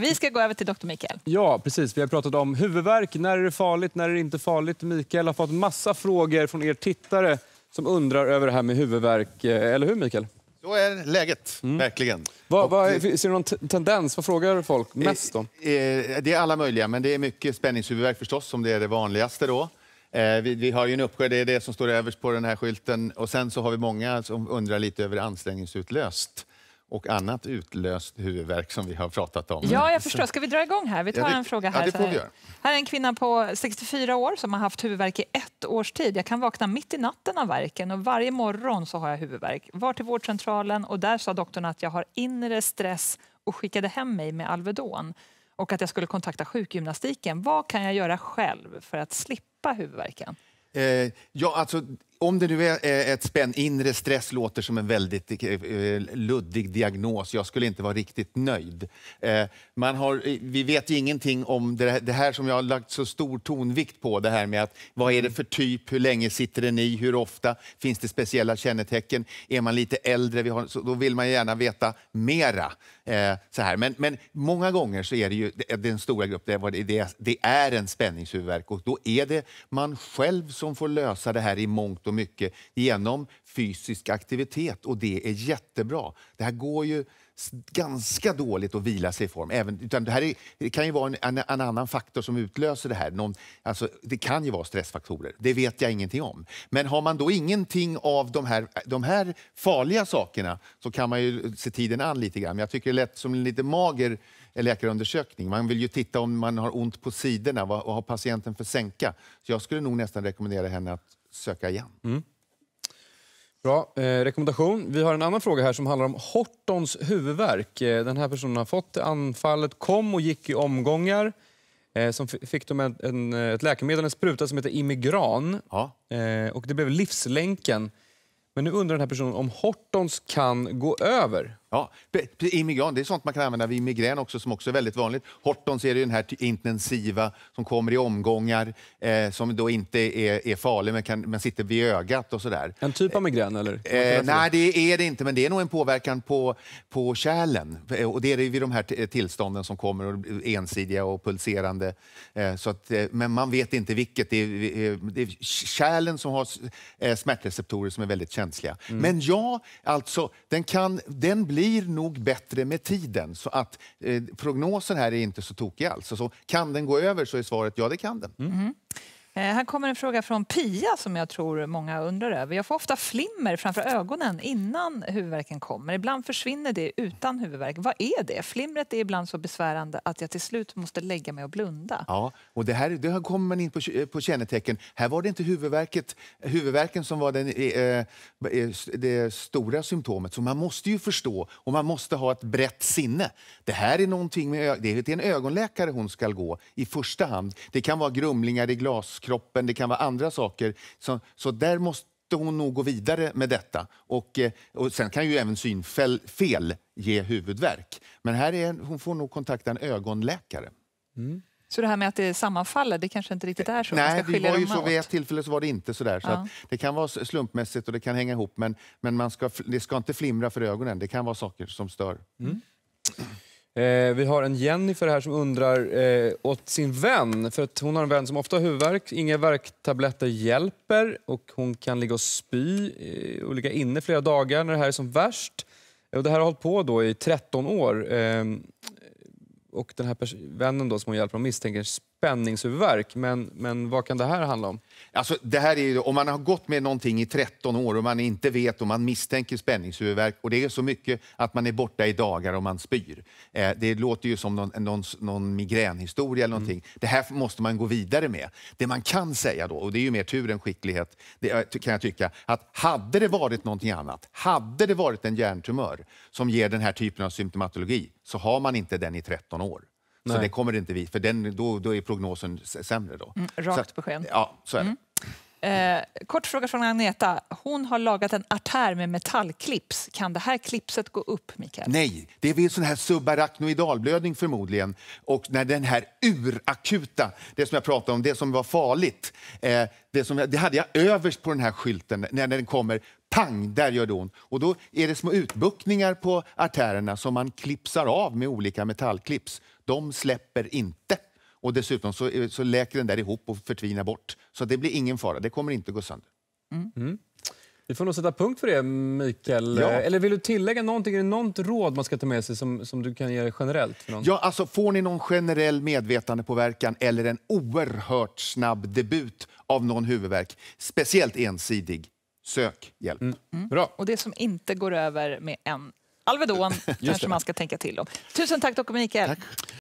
Vi ska gå över till doktor Mikael. Ja, precis. Vi har pratat om huvudvärk. När är det farligt? När är det inte farligt? Mikael har fått massa frågor från er tittare som undrar över det här med huvudvärk. Eh, eller hur, Mikael? Så är läget, mm. verkligen. Vad, vad, eh, ser du någon tendens? Vad frågar folk eh, mest om? Det är alla möjliga, men det är mycket spänningshuvudvärk förstås, som det är det vanligaste då. Vi, vi, har ju en uppsjö, det är det som står överst på den här skylten. Och sen så har vi många som undrar lite över ansträngningsutlöst och annat utlöst huvudvärk som vi har pratat om. Ja, jag förstår. Ska vi dra igång här? Vi tar ja, det, en fråga här. Ja, det får vi göra. Här är en kvinna på 64 år som har haft huvudvärk i ett års tid. Jag kan vakna mitt i natten av värken och varje morgon så har jag huvudvärk. Var till vårdcentralen och där sa doktorn att jag har inre stress och skickade hem mig med Alvedon och att jag skulle kontakta sjukgymnastiken. Vad kan jag göra själv för att slippa huvudvärken? Eh, ja, alltså, om det nu är ett spänn, inre stress låter som en väldigt eh, eh, luddig diagnos. Jag skulle inte vara riktigt nöjd. Eh, man har, vi vet ju ingenting om det här, som jag har lagt så stor tonvikt på. Det här med att vad är det för typ, hur länge sitter den i, hur ofta, finns det speciella kännetecken? Är man lite äldre, vi har, då vill man gärna veta mera. Så här. Men, men många gånger så är det ju den stora gruppen, det är en spänningshuvudvärk och då är det man själv som får lösa det här i mångt och mycket genom fysisk aktivitet och det är jättebra. Det här går ju ganska dåligt att vila sig i form. Även, utan det här är, det kan ju vara en, en, en, annan faktor som utlöser det här. Någon, alltså, det kan ju vara stressfaktorer, det vet jag ingenting om. Men har man då ingenting av de här, de här farliga sakerna så kan man ju se tiden an lite grann. Men jag tycker det lät som en lite mager läkarundersökning. Man vill ju titta om man har ont på sidorna, vad, vad har patienten för sänka? Så jag skulle nog nästan rekommendera henne att söka igen. Mm. Bra eh, rekommendation. Vi har en annan fråga här som handlar om Hortons huvudvärk. Eh, den här personen har fått anfallet, kom och gick i omgångar. Eh, som fick de en, en, ett läkemedel, en spruta som heter Immigran. Ja. Eh, och det blev livslänken. Men nu undrar den här personen om Hortons kan gå över. Ja, immigran, det är sånt man kan använda vid migrän också som också är väldigt vanligt. Hortons är det den här intensiva som kommer i omgångar eh, som då inte är, är farlig men, kan, men sitter vid ögat och sådär. En typ av migrän eller? Eh, eh nej det är det inte men det är nog en påverkan på, på kärlen eh, och det är det vid de här tillstånden som kommer och ensidiga och pulserande. Eh, så att, eh, men man vet inte vilket. Det är, det är kärlen som har smärtreceptorer som är väldigt känsliga. Mm. Men ja, alltså den kan den blir blir nog bättre med tiden. Så att eh, prognosen här är inte så tokig alls. Så, så, kan den gå över så är svaret ja, det kan den. Mm. Mm. Eh, här kommer en fråga från Pia som jag tror många undrar över. Jag får ofta flimmer framför ögonen innan huvudvärken kommer. Ibland försvinner det utan huvudvärk. Vad är det? Flimret är ibland så besvärande att jag till slut måste lägga mig och blunda. Ja, och det här, det här kommer man in på, eh, på kännetecken. Här var det inte huvudvärken som var den, eh, eh det stora symptomet. Så man måste ju förstå och man måste ha ett brett sinne. Det här är någonting med, det är en ögonläkare hon ska gå i första hand. Det kan vara grumlingar i glas kroppen, det kan vara andra saker. Så, så där måste hon nog gå vidare med detta. Och, eh, och sen kan ju även synfel fel ge huvudvärk. Men här är, hon får nog kontakta en ögonläkare. Mm. Så det här med att det sammanfaller, det kanske inte riktigt är så? Nej, det var ju så, vid ett tillfälle så var det inte så Så ja. det kan vara slumpmässigt och det kan hänga ihop men, men man ska, det ska inte flimra för ögonen. Det kan vara saker som stör. Mm. Eh, vi har en Jennifer här som undrar eh, åt sin vän. För att hon har en vän som ofta har huvudvärk. Inga värktabletter hjälper och hon kan ligga och spy eh, och ligga inne flera dagar när det här är som värst. Och det här har hållit på då i 13 år. Ehm, och den här vännen då som hon hjälper hon misstänker Spänningshuvudvärk, Men, men vad kan det här handla om? Alltså, det här är om man har gått med någonting i 13 år och man inte vet och man misstänker spänningshuvudvärk och det är så mycket att man är borta i dagar och man spyr. Eh, det låter ju som någon, någon, någon migränhistoria eller någonting. Mm. Det här måste man gå vidare med. Det man kan säga då, och det är ju mer tur än skicklighet, det, eh, kan jag tycka, att hade det varit någonting annat, hade det varit en hjärntumör som ger den här typen av symptomatologi så har man inte den i 13 år. Nej. Så det kommer inte vi, för den, då, då är prognosen sämre. Då. Mm, rakt besked. Ja, så är det. Mm. Eh, kort fråga från Agneta. Hon har lagat en artär med metallklips. Kan det här klipset gå upp, Mikael? Nej, det är väl sån här subarachnoidalblödning förmodligen. Och när den här urakuta, det som jag pratade om, det som var farligt, eh, det, som, det hade jag överst på den här skylten när den kommer. Pang, där gör det ont. Och då är det små utbuktningar på artärerna som man klipsar av med olika metallklips. De släpper inte. Och dessutom så, eh, så läker den där ihop och förtvinar bort. Så det blir ingen fara, det kommer inte gå sönder. Mm. Mm. Vi får nog sätta punkt för det, Mikael. Ja. Eh, eller vill du tillägga någonting? Är det något råd man ska ta med sig som, som du kan ge generellt? För någon? Ja, alltså, får ni någon generell medvetandepåverkan eller en oerhört snabb debut av någon huvudvärk, speciellt ensidig, sök hjälp. Mm. Mm. Bra. Och det som inte går över med en Alvedon kanske man ska tänka till om. Tusen tack, Dr. Mikael. Tack.